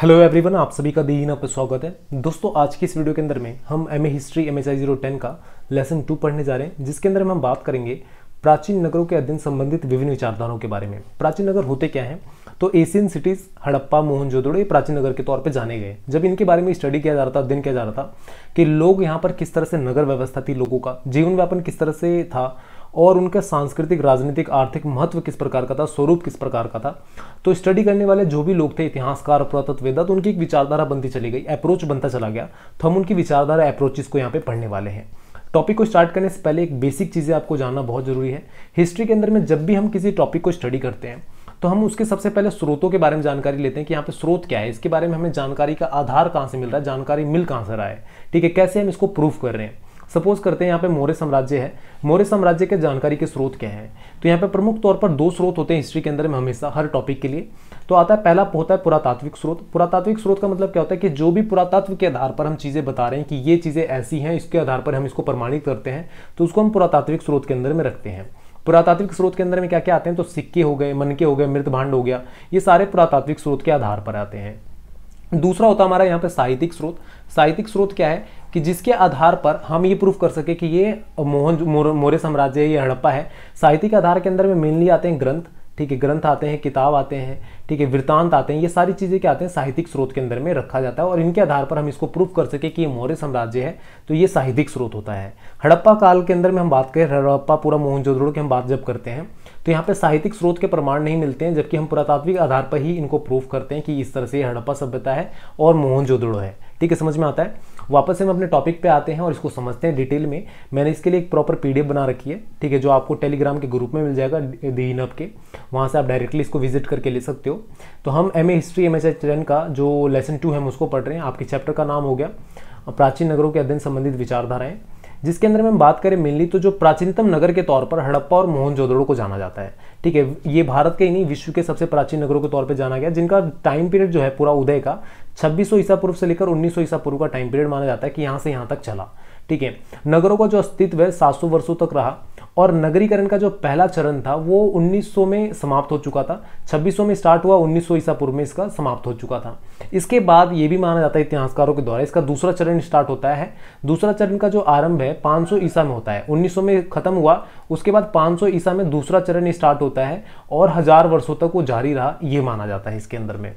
hello everyone आप सभी का दीन पर स्वागत है दोस्तों आज की इस वीडियो के अंदर में हम M A history M S I zero ten का लेसन टू पढ़ने जा रहे हैं जिसके अंदर हम बात करेंगे प्राचीन नगरों के अध्ययन संबंधित विभिन्न विचारधाराओं के बारे में प्राचीन नगर होते क्या हैं तो एशियन सिटीज़ हड़प्पा मोहनजोदड़ो ये प्राचीन नगर के तौर पर जाने गए जब इनके बारे में स्टडी किया जा रहा था अध्ययन किया जा रहा था कि लोग यहाँ पर किस तरह से नगर व्यवस्था थी लोगों का जीवन व्यापन किस तरह से था और उनका सांस्कृतिक राजनीतिक आर्थिक महत्व किस प्रकार का था स्वरूप किस प्रकार का था तो स्टडी करने वाले जो भी लोग थे इतिहासकार पुरातत्ववेदा तो उनकी एक विचारधारा बनती चली गई अप्रोच बनता चला गया तो हम उनकी विचारधारा अप्रोचेस को यहाँ पे पढ़ने वाले हैं टॉपिक को स्टार्ट करने से पहले एक बेसिक चीज़ें आपको जानना बहुत ज़रूरी है हिस्ट्री के अंदर में जब भी हम किसी टॉपिक को स्टडी करते हैं तो हम उसके सबसे पहले स्रोतों के बारे में जानकारी लेते हैं कि यहाँ पे स्रोत क्या है इसके बारे में हमें जानकारी का आधार कहाँ से मिल रहा है जानकारी मिल कहाँ से रहा है ठीक है कैसे हम इसको प्रूफ कर रहे हैं सपोज करते हैं यहाँ पे मौर्य साम्राज्य है मौर्य साम्राज्य के जानकारी के स्रोत क्या है तो यहाँ पे प्रमुख तौर पर दो स्रोत होते हैं हिस्ट्री के अंदर में हमेशा हर टॉपिक के लिए तो आता है पहला होता है पुरातात्विक स्रोत पुरातात्विक स्रोत का मतलब क्या होता है कि जो भी पुरातात्व के आधार पर हम चीज़ें बता रहे हैं कि ये चीज़ें ऐसी हैं इसके आधार पर हम इसको प्रमाणित करते हैं तो उसको हम पुरातात्विक स्रोत के अंदर में रखते हैं पुरातात्विक स्रोत के अंदर में क्या क्या आते हैं तो सिक्के हो गए मनके हो गए मृत भांड हो गया ये सारे पुरातात्विक स्रोत के आधार पर आते हैं दूसरा होता है हमारा यहाँ पे साहित्यिक स्रोत साहित्यिक स्रोत क्या है कि जिसके आधार पर हम ये प्रूफ कर सके कि ये मोहन मौर्य साम्राज्य ये हड़प्पा है साहित्यिक आधार के अंदर में मेनली आते हैं ग्रंथ ठीक है ग्रंथ आते हैं किताब आते हैं ठीक है वृतांत आते हैं ये सारी चीज़ें क्या आते हैं साहित्यिक स्रोत के अंदर में रखा जाता है और इनके आधार पर हम इसको प्रूफ कर सके कि ये मौर्य साम्राज्य है तो ये साहित्यिक स्रोत होता है हड़प्पा काल के अंदर में हम बात करें हड़प्पा पूरा मोहनजोदड़ो की हम बात जब करते हैं तो यहाँ पे साहित्यिक स्रोत के प्रमाण नहीं मिलते हैं जबकि हम पुरातात्विक आधार पर ही इनको प्रूफ करते हैं कि इस तरह से हड़प्पा सभ्यता है और मोहनजोदड़ो है ठीक है समझ में आता है वापस हम अपने टॉपिक पे आते हैं और इसको समझते हैं डिटेल में मैंने इसके लिए एक प्रॉपर पीडीएफ बना रखी है ठीक है जो आपको टेलीग्राम के ग्रुप में मिल जाएगा दी इनअप के वहाँ से आप डायरेक्टली इसको विजिट करके ले सकते हो तो हम M A history M S H ten का जो लेसन टू है हम उसको पढ़ रहे हैं आपके चैप्टर का नाम हो गया प्राचीन नगरों के अध्ययन संबंधित विचारधाराएं जिसके अंदर में हम बात करें मेनली तो जो प्राचीनतम नगर के तौर पर हड़प्पा और मोहनजोदड़ो को जाना जाता है ठीक है ये भारत के ही नहीं विश्व के सबसे प्राचीन नगरों के तौर पर जाना गया जिनका टाइम पीरियड जो है पूरा उदय का छब्बीस ईसा पूर्व से लेकर उन्नीस ईसा पूर्व का टाइम पीरियड माना जाता है कि यहाँ से यहाँ तक चला ठीक है नगरों का जो अस्तित्व है सात वर्षों तक रहा और नगरीकरण का जो पहला चरण था वो 1900 में समाप्त हो चुका था 2600 में स्टार्ट हुआ 1900 ईसा पूर्व में इसका समाप्त हो चुका था इसके बाद ये भी माना जाता है इतिहासकारों के द्वारा इसका दूसरा चरण स्टार्ट होता है दूसरा चरण का जो आरंभ है 500 ईसा में होता है 1900 में खत्म हुआ उसके बाद 500 ईसा में दूसरा चरण स्टार्ट होता है और हजार वर्षों तक वो जारी रहा यह माना जाता है इसके अंदर में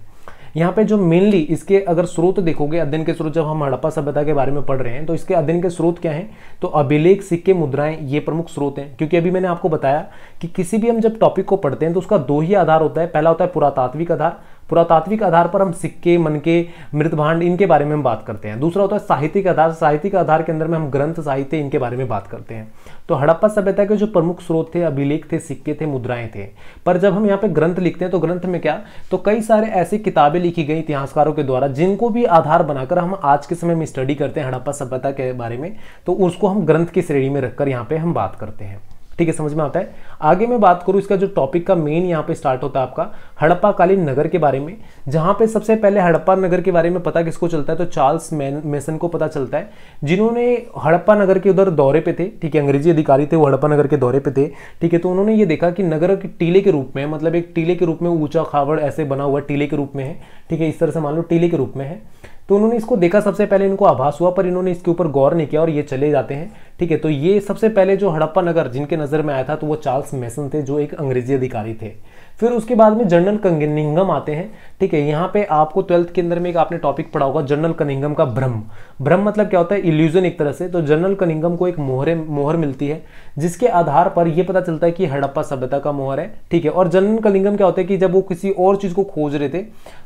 यहाँ पे जो मेनली इसके अगर स्रोत देखोगे अध्ययन के स्रोत जब हम हड़प्पा सभ्यता के बारे में पढ़ रहे हैं तो इसके अध्ययन के स्रोत क्या हैं तो अभिलेख सिक्के मुद्राएं ये प्रमुख स्रोत हैं क्योंकि अभी मैंने आपको बताया कि किसी भी हम जब टॉपिक को पढ़ते हैं तो उसका दो ही आधार होता है पहला होता है पुरातात्विक आधार पुरातात्विक आधार पर हम सिक्के मन के मृत भांड इनके बारे में हम बात करते हैं दूसरा होता है साहित्यिक आधार साहित्यिक आधार के अंदर में हम ग्रंथ साहित्य इनके बारे में बात करते हैं तो हड़प्पा सभ्यता के जो प्रमुख स्रोत थे अभिलेख थे सिक्के थे मुद्राएं थे पर जब हम यहाँ पे ग्रंथ लिखते हैं तो ग्रंथ में क्या तो कई सारे ऐसी किताबें लिखी गई इतिहासकारों के द्वारा जिनको भी आधार बनाकर हम आज के समय में स्टडी करते हैं हड़प्पा सभ्यता के बारे में तो उसको हम ग्रंथ की श्रेणी में रखकर यहाँ पे हम बात करते हैं ठीक है समझ में आता है आगे मैं बात करूँ इसका जो टॉपिक का मेन यहाँ पे स्टार्ट होता है आपका हड़प्पा कालीन नगर के बारे में जहाँ पे सबसे पहले हड़प्पा नगर के बारे में पता किसको चलता है तो चार्ल्स मेसन को पता चलता है जिन्होंने हड़प्पा नगर के उधर दौरे पे थे ठीक है अंग्रेजी अधिकारी थे वो हड़प्पा नगर के दौरे पे थे ठीक है तो उन्होंने ये देखा कि नगर के टीले के रूप में मतलब एक टीले के रूप में ऊंचा खावड़ ऐसे बना हुआ टीले के रूप में है ठीक है इस तरह से मान लो टीले के रूप में है तो उन्होंने इसको देखा सबसे पहले इनको आभास हुआ पर इन्होंने इसके ऊपर गौर नहीं किया और ये चले जाते हैं ठीक है तो ये सबसे पहले जो हड़प्पा नगर जिनके नज़र में आया था तो वो चार्ल्स मैसन थे जो एक अंग्रेजी अधिकारी थे फिर उसके बाद में जनरल कनिंगम आते हैं ठीक है यहाँ पे आपको ट्वेल्थ के अंदर में एक आपने टॉपिक पढ़ा होगा जनरल कनिंगम का भ्रम भ्रम मतलब क्या होता है इल्यूजन एक तरह से तो जनरल कनिंगम को एक मोहरे मोहर मिलती है जिसके आधार पर यह पता चलता है कि हड़प्पा सभ्यता का मोहर है ठीक है और जनरल कनिंगम क्या होता है कि जब वो किसी और चीज़ को खोज रहे थे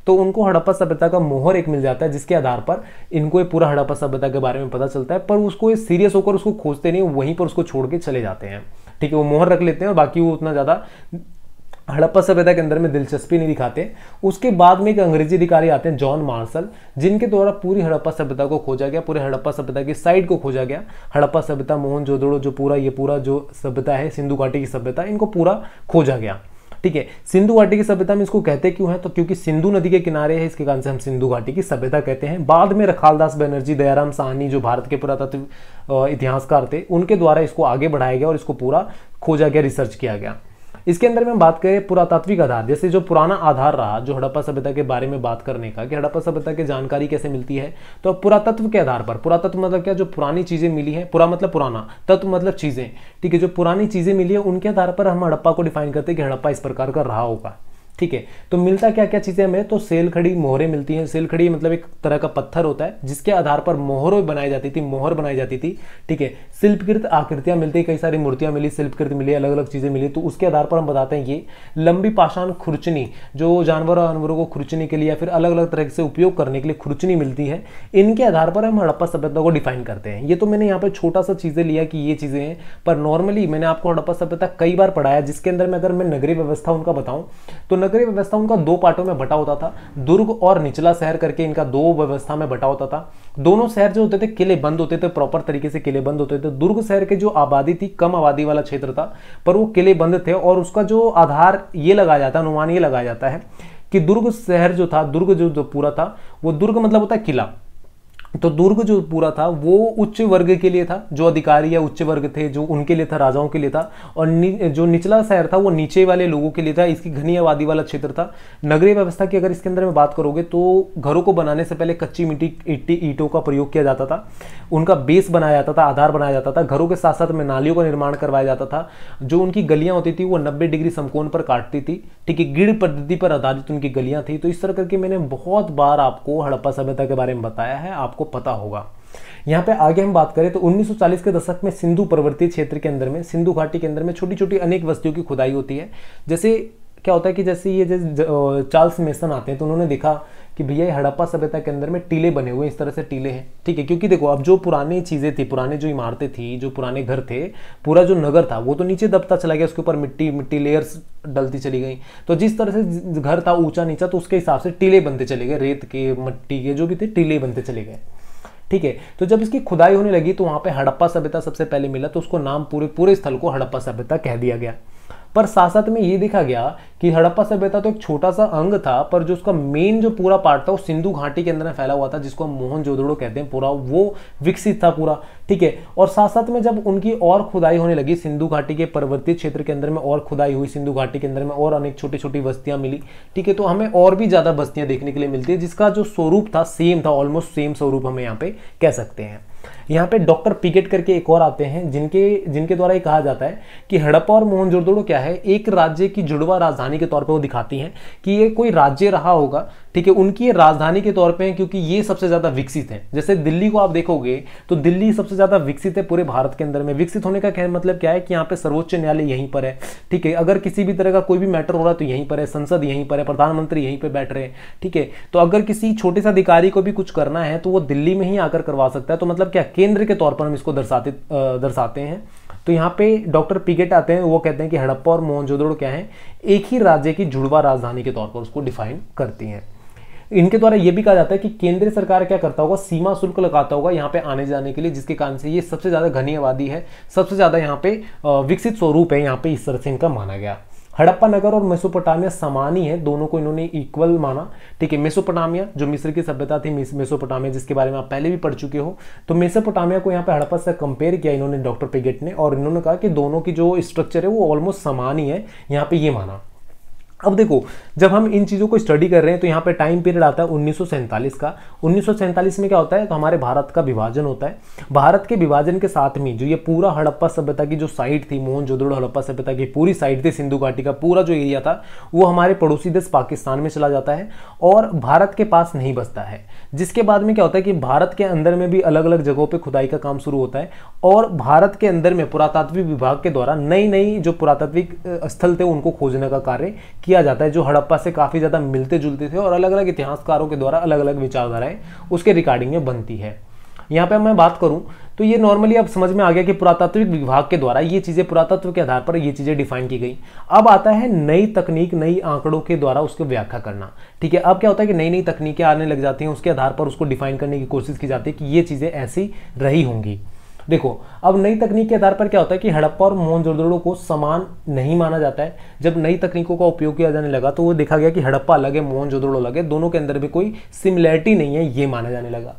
तो उनको हड़प्पा सभ्यता का मोहर एक मिल जाता है जिसके आधार पर इनको ये पूरा हड़प्पा सभ्यता के बारे में पता चलता है पर उसको सीरियस होकर उसको खोजते नहीं वहीं पर उसको छोड़ के चले जाते हैं ठीक है वो मोहर रख लेते हैं और बाकी वो उतना ज़्यादा हड़प्पा सभ्यता के अंदर में दिलचस्पी नहीं दिखाते उसके बाद में एक अंग्रेजी अधिकारी आते हैं जॉन मार्शल जिनके द्वारा पूरी हड़प्पा सभ्यता को खोजा गया पूरे हड़प्पा सभ्यता की साइड को खोजा गया हड़प्पा सभ्यता मोहन जोदड़ो जो पूरा ये पूरा जो सभ्यता है सिंधु घाटी की सभ्यता इनको पूरा खोजा गया ठीक है सिंधु घाटी की सभ्यता में इसको कहते क्यों है तो क्योंकि सिंधु नदी के किनारे है इसके कारण से हम सिंधु घाटी की सभ्यता कहते हैं बाद में रखालदास बनर्जी दयाराम साहनी जो भारत के पुरातत्व इतिहासकार थे उनके द्वारा इसको आगे बढ़ाया गया और इसको पूरा खोजा गया रिसर्च किया गया इसके अंदर में हम बात करें पुरातात्विक आधार जैसे जो पुराना आधार रहा जो हड़प्पा सभ्यता के बारे में बात करने का कि हड़प्पा सभ्यता की जानकारी कैसे मिलती है तो पुरातत्व के आधार पर पुरातत्व मतलब क्या जो पुरानी चीज़ें मिली है पुरा मतलब पुराना तत्व मतलब चीज़ें ठीक है जो पुरानी चीज़ें मिली है उनके आधार पर हम हड़प्पा को डिफाइन करते हैं कि हड़प्पा इस प्रकार का रहा होगा ठीक है तो मिलता क्या क्या चीज़ें हमें तो सेल खड़ी मोहरें मिलती हैं सेल खड़ी मतलब एक तरह का पत्थर होता है जिसके आधार पर मोहर बनाई जाती थी मोहर बनाई जाती थी ठीक है शिल्पकृत आकृतियां मिलती कई सारी मूर्तियां मिली शिल्पकृत मिली अलग अलग चीज़ें मिली तो उसके आधार पर हम बताते हैं ये लंबी पाषाण खुरचनी जो जानवर और जानवरों को खुरचने के लिए या फिर अलग अलग तरह से उपयोग करने के लिए खुरचनी मिलती है इनके आधार पर हम हड़प्पा सभ्यता को डिफाइन करते हैं ये तो मैंने यहाँ पर छोटा सा चीज़ें लिया कि ये चीज़ें हैं पर नॉर्मली मैंने आपको हड़प्पा सभ्यता कई बार पढ़ाया जिसके अंदर में अगर मैं नगरीय व्यवस्था उनका बताऊँ तो नगरीय व्यवस्था उनका दो पार्टों में बटा होता था दुर्ग और निचला शहर करके इनका दो व्यवस्था में बटा होता था दोनों शहर जो होते थे किले बंद होते थे प्रॉपर तरीके से किले बंद होते थे दुर्ग शहर के जो आबादी थी कम आबादी वाला क्षेत्र था पर वो किले बंद थे और उसका जो आधार ये लगाया जाता है अनुमान ये लगाया जाता है कि दुर्ग शहर जो था दुर्ग जो, जो पूरा था वो दुर्ग मतलब होता है किला तो दुर्ग जो पूरा था वो उच्च वर्ग के लिए था जो अधिकारी या उच्च वर्ग थे जो उनके लिए था राजाओं के लिए था और नि, जो निचला शहर था वो नीचे वाले लोगों के लिए था इसकी घनी आबादी वाला क्षेत्र था नगरीय व्यवस्था की अगर इसके अंदर में बात करोगे तो घरों को बनाने से पहले कच्ची मिट्टी इट्टी ईटों का प्रयोग किया जाता था उनका बेस बनाया जाता था आधार बनाया जाता था घरों के साथ साथ में नालियों का निर्माण करवाया जाता था जो उनकी गलियाँ होती थी वो नब्बे डिग्री समकोण पर काटती थी ठीक है गिड़ पद्धति पर आधारित उनकी गलियाँ थी तो इस तरह करके मैंने बहुत बार आपको हड़प्पा सभ्यता के बारे में बताया है आप आपको पता होगा यहाँ पे आगे हम बात करें तो 1940 के दशक में सिंधु पर्वतीय क्षेत्र के अंदर में सिंधु घाटी के अंदर में छोटी छोटी अनेक वस्तियों की खुदाई होती है जैसे क्या होता है कि जैसे ये जैसे चार्ल्स मेसन आते हैं तो उन्होंने देखा कि भैया हड़प्पा सभ्यता के अंदर में टीले बने हुए इस तरह से टीले हैं ठीक है क्योंकि देखो अब जो पुरानी चीज़ें थी पुराने जो इमारतें थी जो पुराने घर थे पूरा जो नगर था वो तो नीचे दबता चला गया उसके ऊपर मिट्टी मिट्टी लेयर्स डलती चली गई तो जिस तरह से घर था ऊंचा नीचा तो उसके हिसाब से टीले बनते चले गए रेत के मिट्टी के जो भी थे टीले बनते चले गए ठीक है तो जब इसकी खुदाई होने लगी तो वहां पे हड़प्पा सभ्यता सबसे पहले मिला तो उसको नाम पूरे पूरे स्थल को हड़प्पा सभ्यता कह दिया गया पर साथ साथ में ये देखा गया कि हड़प्पा सभ्यता तो एक छोटा सा अंग था पर जो उसका मेन जो पूरा पार्ट था वो सिंधु घाटी के अंदर में फैला हुआ था जिसको हम मोहन जोदड़ो कहते हैं पूरा वो विकसित था पूरा ठीक है और साथ साथ में जब उनकी और खुदाई होने लगी सिंधु घाटी के पर्वतीय क्षेत्र के अंदर में और खुदाई हुई सिंधु घाटी के अंदर में और अनेक छोटी छोटी बस्तियां मिली ठीक है तो हमें और भी ज़्यादा बस्तियां देखने के लिए मिलती है जिसका जो स्वरूप था सेम था ऑलमोस्ट सेम स्वरूप हमें यहाँ पे कह सकते हैं यहाँ पे डॉक्टर पिकेट करके एक और आते हैं जिनके जिनके द्वारा ये कहा जाता है कि हड़प्पा और मोहनजोदड़ो क्या है एक राज्य की जुड़वा राजधानी के तौर पर वो दिखाती हैं कि ये कोई राज्य रहा होगा ठीक है उनकी ये राजधानी के तौर पर है क्योंकि ये सबसे ज़्यादा विकसित है जैसे दिल्ली को आप देखोगे तो दिल्ली सबसे ज़्यादा विकसित है पूरे भारत के अंदर में विकसित होने का मतलब क्या है कि यहाँ पे सर्वोच्च न्यायालय यहीं पर है ठीक है अगर किसी भी तरह का कोई भी मैटर हो रहा है तो यहीं पर है संसद यहीं पर है प्रधानमंत्री यहीं पर बैठ रहे हैं ठीक है तो अगर किसी छोटे से अधिकारी को भी कुछ करना है तो वो दिल्ली में ही आकर करवा सकता है तो मतलब क्या केंद्र के तौर पर हम इसको दर्शाते दर्शाते हैं तो यहाँ पे डॉक्टर पिगेट आते हैं वो कहते हैं कि हड़प्पा और मोहनजोदड़ो क्या है एक ही राज्य की जुड़वा राजधानी के तौर पर उसको डिफाइन करती हैं इनके द्वारा यह भी कहा जाता है कि केंद्र सरकार क्या करता होगा सीमा शुल्क लगाता होगा यहाँ पे आने जाने के लिए जिसके कारण से ये सबसे ज़्यादा घनी आबादी है सबसे ज़्यादा यहाँ पे विकसित स्वरूप है यहाँ पे इस तरह से इनका माना गया हड़प्पा नगर और मेसोपोटामिया समान ही है दोनों को इन्होंने इक्वल माना ठीक है मेसोपोटामिया जो मिस्र की सभ्यता थी मेसोपोटामिया जिसके बारे में आप पहले भी पढ़ चुके हो तो मेसोपोटामिया को यहाँ पे हड़प्पा से कंपेयर किया इन्होंने डॉक्टर पिगेट ने और इन्होंने कहा कि दोनों की जो स्ट्रक्चर है वो ऑलमोस्ट समान ही है यहाँ पे ये माना अब देखो जब हम इन चीज़ों को स्टडी कर रहे हैं तो यहाँ पे टाइम पीरियड आता है उन्नीस का उन्नीस में क्या होता है तो हमारे भारत का विभाजन होता है भारत के विभाजन के साथ में जो ये पूरा हड़प्पा सभ्यता की जो साइट थी मोहन जोदड़ो हड़प्पा सभ्यता की पूरी साइट थी सिंधु घाटी का पूरा जो एरिया था वो हमारे पड़ोसी देश पाकिस्तान में चला जाता है और भारत के पास नहीं बसता है जिसके बाद में क्या होता है कि भारत के अंदर में भी अलग अलग जगहों पर खुदाई का काम शुरू होता है और भारत के अंदर में पुरातात्विक विभाग के द्वारा नई नई जो पुरातात्विक स्थल थे उनको खोजने का कार्य किया जाता है जो हड़प्पा से काफ़ी ज़्यादा मिलते जुलते थे और अलग अलग इतिहासकारों के द्वारा अलग अलग विचारधाराएँ उसके रिकॉर्डिंग में बनती है यहाँ पे मैं बात करूँ तो ये नॉर्मली अब समझ में आ गया कि पुरातात्विक विभाग के द्वारा ये चीज़ें पुरातत्व के आधार पर ये चीज़ें डिफाइन की गई अब आता है नई तकनीक नई आंकड़ों के द्वारा उसको व्याख्या करना ठीक है अब क्या होता है कि नई नई तकनीकें आने लग जाती हैं उसके आधार पर उसको डिफाइन करने की कोशिश की जाती है कि ये चीज़ें ऐसी रही होंगी देखो अब नई तकनीक के आधार पर क्या होता है कि हड़प्पा और मोहनजोदड़ो को समान नहीं माना जाता है जब नई तकनीकों का उपयोग किया जाने लगा तो वो देखा गया कि हड़प्पा अलग है मोहनजोदड़ो अलग है दोनों के अंदर भी कोई सिमिलैरिटी नहीं है ये माना जाने लगा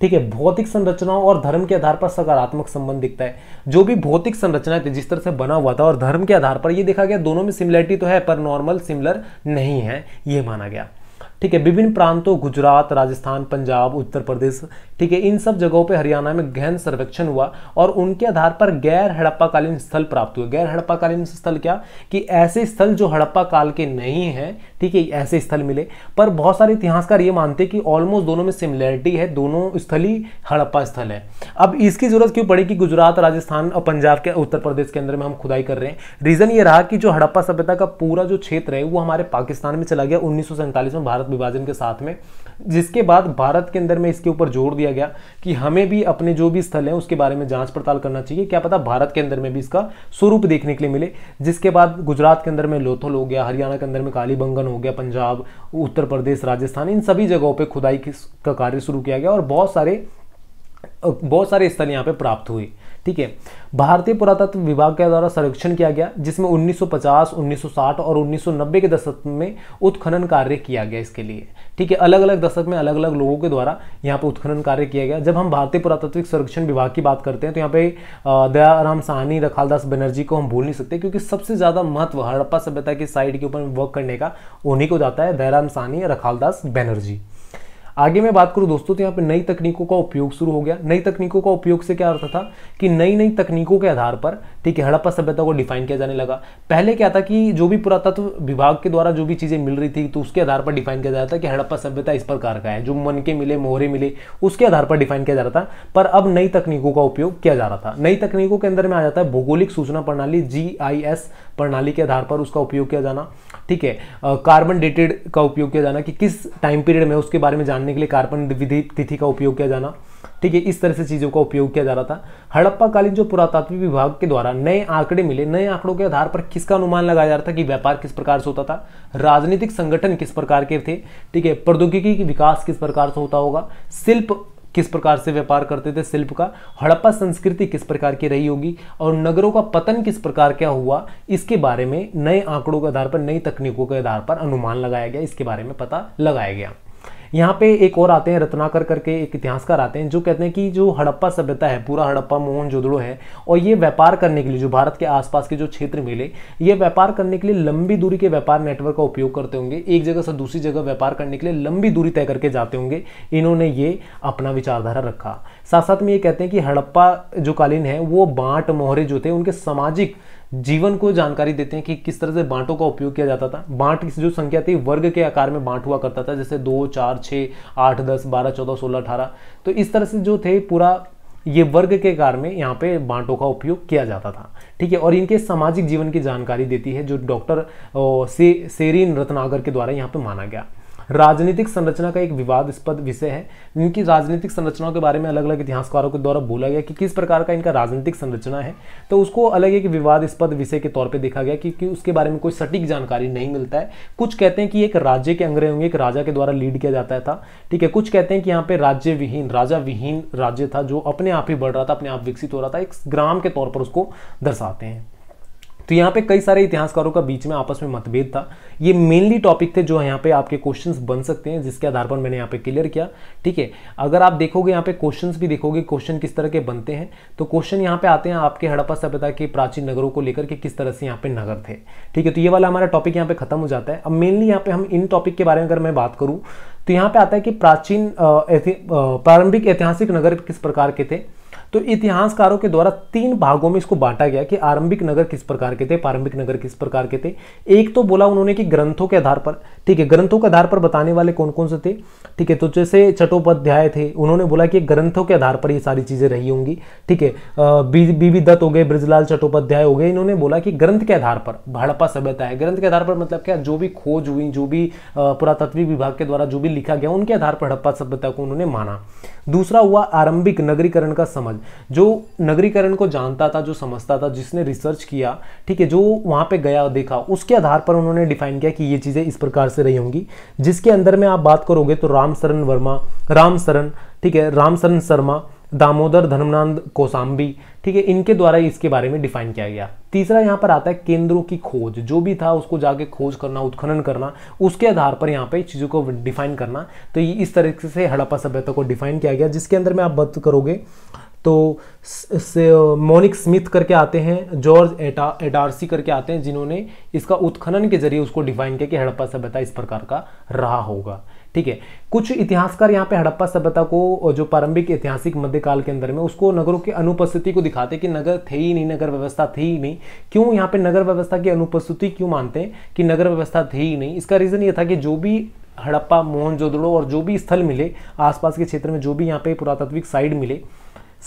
ठीक है भौतिक संरचनाओं और धर्म के आधार पर सकारात्मक संबंध दिखता है जो भी भौतिक संरचना थी जिस तरह से बना हुआ था और धर्म के आधार पर यह देखा गया दोनों में सिमिलैरिटी तो है पर नॉर्मल सिमिलर नहीं है ये माना गया ठीक है विभिन्न प्रांतों गुजरात राजस्थान पंजाब उत्तर प्रदेश ठीक है इन सब जगहों पे हरियाणा में गहन सर्वेक्षण हुआ और उनके आधार पर गैर हड़प्पाकालीन स्थल प्राप्त हुए गैर हड़प्पाकालीन स्थल क्या कि ऐसे स्थल जो हड़प्पा काल के नहीं हैं ठीक है ऐसे स्थल मिले पर बहुत सारे इतिहासकार ये मानते कि ऑलमोस्ट दोनों में सिमिलैरिटी है दोनों स्थल ही हड़प्पा स्थल है अब इसकी जरूरत क्यों पड़ी कि गुजरात राजस्थान और पंजाब के उत्तर प्रदेश के अंदर में हम खुदाई कर रहे हैं रीजन ये रहा कि जो हड़प्पा सभ्यता का पूरा जो क्षेत्र है वो हमारे पाकिस्तान में चला गया उन्नीस में भारत विभाजन के साथ में जिसके बाद भारत के अंदर में इसके ऊपर जोर दिया गया कि हमें भी अपने जो भी स्थल हैं उसके बारे में जांच पड़ताल करना चाहिए क्या पता भारत के अंदर में भी इसका स्वरूप देखने के लिए मिले जिसके बाद गुजरात के अंदर में लोथल हो गया हरियाणा के अंदर में कालीबंगन हो गया पंजाब उत्तर प्रदेश राजस्थान इन सभी जगहों पर खुदाई का कार्य शुरू किया गया और बहुत सारे बहुत सारे स्थल यहाँ पर प्राप्त हुए ठीक है भारतीय पुरातत्व विभाग के द्वारा सर्वेक्षण किया गया जिसमें 1950, 1960 और 1990 के दशक में उत्खनन कार्य किया गया इसके लिए ठीक है अलग अलग दशक में अलग अलग लोगों के द्वारा यहाँ पर उत्खनन कार्य किया गया जब हम भारतीय पुरातत्विक सर्वेक्षण विभाग की बात करते हैं तो यहाँ पे दयाराम सहनी रखालदास बनर्जी को हम भूल नहीं सकते क्योंकि सबसे ज़्यादा महत्व हड़प्पा सभ्यता की साइड के ऊपर वर्क करने का उन्हीं को जाता है दयाराम सहनी रखालदास बनर्जी आगे मैं बात करूँ दोस्तों तो यहाँ पे नई तकनीकों का उपयोग शुरू हो गया नई तकनीकों का उपयोग से क्या होता था कि नई नई तकनीकों के आधार पर ठीक है हड़प्पा सभ्यता को डिफाइन किया जाने लगा पहले क्या था कि जो भी पुरातत्व तो विभाग के द्वारा जो भी चीज़ें मिल रही थी तो उसके आधार पर डिफाइन किया जा रहा था कि हड़प्पा सभ्यता इस प्रकार का है जो मन के मिले मोहरे मिले उसके आधार पर डिफाइन किया जा रहा था पर अब नई तकनीकों का उपयोग किया जा रहा था नई तकनीकों के अंदर में आ जाता है भौगोलिक सूचना प्रणाली जी प्रणाली के आधार पर उसका उपयोग किया जाना ठीक है कार्बन डेटेड का उपयोग किया जाना कि किस टाइम पीरियड में उसके बारे में जानने के लिए कार्बन विधि तिथि का उपयोग किया जाना ठीक है इस तरह से चीज़ों का उपयोग किया जा रहा था हड़प्पाकालीन जो पुरातात्विक विभाग के द्वारा नए आंकड़े मिले नए आंकड़ों के आधार पर किसका अनुमान लगाया जा रहा था कि व्यापार किस प्रकार से होता था राजनीतिक संगठन किस प्रकार के थे ठीक है प्रौद्योगिकी के विकास किस प्रकार से होता होगा शिल्प किस प्रकार से व्यापार करते थे शिल्प का हड़प्पा संस्कृति किस प्रकार की रही होगी और नगरों का पतन किस प्रकार क्या हुआ इसके बारे में नए आंकड़ों के आधार पर नई तकनीकों के आधार पर अनुमान लगाया गया इसके बारे में पता लगाया गया यहाँ पे एक और आते हैं रत्नाकर करके एक इतिहासकार आते हैं जो कहते हैं कि जो हड़प्पा सभ्यता है पूरा हड़प्पा मोहन जोदड़ो है और ये व्यापार करने के लिए जो भारत के आसपास के जो क्षेत्र मिले ये व्यापार करने के लिए लंबी दूरी के व्यापार नेटवर्क का उपयोग करते होंगे एक जगह से दूसरी जगह व्यापार करने के लिए लंबी दूरी तय करके जाते होंगे इन्होंने ये अपना विचारधारा रखा साथ साथ में ये कहते हैं कि हड़प्पा जो कालीन है वो बाँट मोहरे जो थे उनके सामाजिक जीवन को जानकारी देते हैं कि किस तरह से बांटों का उपयोग किया जाता था बांट जो संख्या थी वर्ग के आकार में बांट हुआ करता था जैसे दो चार छः आठ दस बारह चौदह सोलह अठारह तो इस तरह से जो थे पूरा ये वर्ग के आकार में यहाँ पे बांटों का उपयोग किया जाता था ठीक है और इनके सामाजिक जीवन की जानकारी देती है जो डॉक्टर से सेरीन रत्नागर के द्वारा यहाँ पे माना गया राजनीतिक संरचना का एक विवादस्पद विषय है इनकी राजनीतिक संरचनाओं के बारे में अलग अलग इतिहासकारों के द्वारा बोला गया कि किस प्रकार का इनका राजनीतिक संरचना है तो उसको अलग एक विवादस्पद विषय के तौर पर देखा गया क्योंकि उसके बारे में कोई सटीक जानकारी नहीं मिलता है कुछ कहते हैं कि एक राज्य के अंग्रे होंगे एक राजा के द्वारा लीड किया जाता था ठीक है कुछ कहते हैं कि यहाँ पे राज्य विहीन राजा विहीन राज्य था जो अपने आप ही बढ़ रहा था अपने आप विकसित हो रहा था एक ग्राम के तौर पर उसको दर्शाते हैं तो यहाँ पे कई सारे इतिहासकारों का बीच में आपस में मतभेद था ये मेनली टॉपिक थे जो यहाँ पे आपके क्वेश्चंस बन सकते हैं जिसके आधार पर मैंने यहाँ पे क्लियर किया ठीक है अगर आप देखोगे यहाँ पे क्वेश्चंस भी देखोगे क्वेश्चन किस तरह के बनते हैं तो क्वेश्चन यहाँ पे आते हैं आपके हड़प्पा सभ्यता के प्राचीन नगरों को लेकर के किस तरह से यहाँ पे नगर थे ठीक है तो ये वाला हमारा टॉपिक यहाँ पे खत्म हो जाता है अब मेनली यहाँ पे हम इन टॉपिक के बारे में अगर मैं बात करूँ तो यहाँ पे आता है कि प्राचीन प्रारंभिक ऐतिहासिक नगर किस प्रकार के थे तो इतिहासकारों के द्वारा तीन भागों में इसको बांटा गया कि आरंभिक नगर किस प्रकार के थे प्रारंभिक नगर किस प्रकार के थे एक तो बोला उन्होंने कि ग्रंथों के आधार पर ठीक है ग्रंथों के आधार पर बताने वाले कौन कौन से थे ठीक है तो जैसे चट्टोपाध्याय थे उन्होंने बोला कि ग्रंथों के आधार पर ये सारी चीज़ें रही होंगी ठीक है बीबी दत्त हो गए ब्रजलाल चट्टोपाध्याय हो गए इन्होंने बोला कि ग्रंथ के आधार पर भाड़पा सभ्यता है ग्रंथ के आधार पर मतलब क्या जो भी खोज हुई जो भी पुरातत्व विभाग के द्वारा जो भी लिखा गया उनके आधार पर हड़प्पा सभ्यता को उन्होंने माना दूसरा हुआ आरंभिक नगरीकरण का समझ जो नगरीकरण को जानता था जो समझता था जिसने रिसर्च किया ठीक है जो वहाँ पे गया देखा उसके आधार पर उन्होंने डिफाइन किया कि ये चीज़ें इस प्रकार से रही होंगी जिसके अंदर में आप बात करोगे तो राम वर्मा राम ठीक है राम शर्मा दामोदर धर्मनांद कोसाम्बी ठीक है इनके द्वारा इसके बारे में डिफाइन किया गया तीसरा यहाँ पर आता है केंद्रों की खोज जो भी था उसको जाके खोज करना उत्खनन करना उसके आधार पर यहाँ पे चीज़ों को डिफाइन करना तो ये इस तरीके से हड़प्पा सभ्यता को डिफाइन किया गया जिसके अंदर में आप बात करोगे तो मोनिक स्मिथ करके आते हैं जॉर्ज एटा एडारसी करके आते हैं जिन्होंने इसका उत्खनन के जरिए उसको डिफाइन किया कि हड़प्पा सभ्यता इस प्रकार का रहा होगा ठीक है कुछ इतिहासकार यहाँ पे हड़प्पा सभ्यता को जो प्रारंभिक ऐतिहासिक मध्यकाल के अंदर में उसको नगरों की अनुपस्थिति को दिखाते कि नगर थे ही नहीं नगर व्यवस्था थी ही नहीं क्यों यहाँ पे नगर व्यवस्था की अनुपस्थिति क्यों मानते हैं कि नगर व्यवस्था थी ही नहीं इसका रीज़न ये था कि जो भी हड़प्पा मोहनजोदड़ो और जो भी स्थल मिले आसपास के क्षेत्र में जो भी यहाँ पे पुरातात्विक साइड मिले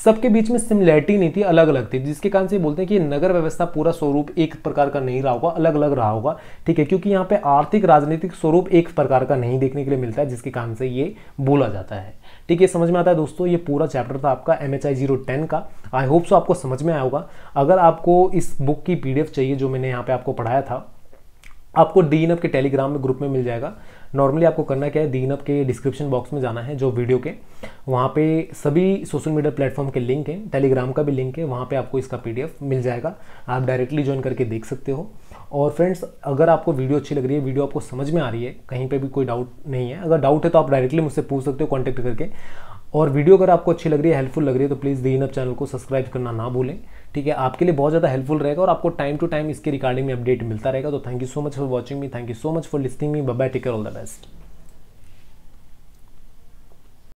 सबके बीच में सिमिलैरिटी नहीं थी अलग अलग थी जिसके कारण से बोलते हैं कि नगर व्यवस्था पूरा स्वरूप एक प्रकार का नहीं रहा होगा अलग अलग रहा होगा ठीक है क्योंकि यहाँ पे आर्थिक राजनीतिक स्वरूप एक प्रकार का नहीं देखने के लिए मिलता है जिसके कारण से ये बोला जाता है ठीक है समझ में आता है दोस्तों ये पूरा चैप्टर था आपका M H I zero ten का आई होप सो आपको समझ में आया होगा अगर आपको इस बुक की पी चाहिए जो मैंने यहाँ पे आपको पढ़ाया था आपको डी के टेलीग्राम में ग्रुप में मिल जाएगा नॉर्मली आपको करना क्या है दीन अप के डिस्क्रिप्शन बॉक्स में जाना है जो वीडियो के वहाँ पे सभी सोशल मीडिया प्लेटफॉर्म के लिंक हैं टेलीग्राम का भी लिंक है वहाँ पे आपको इसका पीडीएफ मिल जाएगा आप डायरेक्टली ज्वाइन करके देख सकते हो और फ्रेंड्स अगर आपको वीडियो अच्छी लग रही है वीडियो आपको समझ में आ रही है कहीं पर भी कोई डाउट नहीं है अगर डाउट है तो आप डायरेक्टली मुझसे पूछ सकते हो कॉन्टैक्ट करके और वीडियो अगर आपको अच्छी लग रही है हेल्पफुल लग रही है तो प्लीज़ दी इनअप चैनल को सब्सक्राइब करना ना भूलें ठीक है आपके लिए बहुत ज़्यादा हेल्पफुल रहेगा और आपको टाइम टू टाइम इसके रिगार्डिंग में अपडेट मिलता रहेगा तो thank you so much for watching me thank you so much for listening me bye take all the best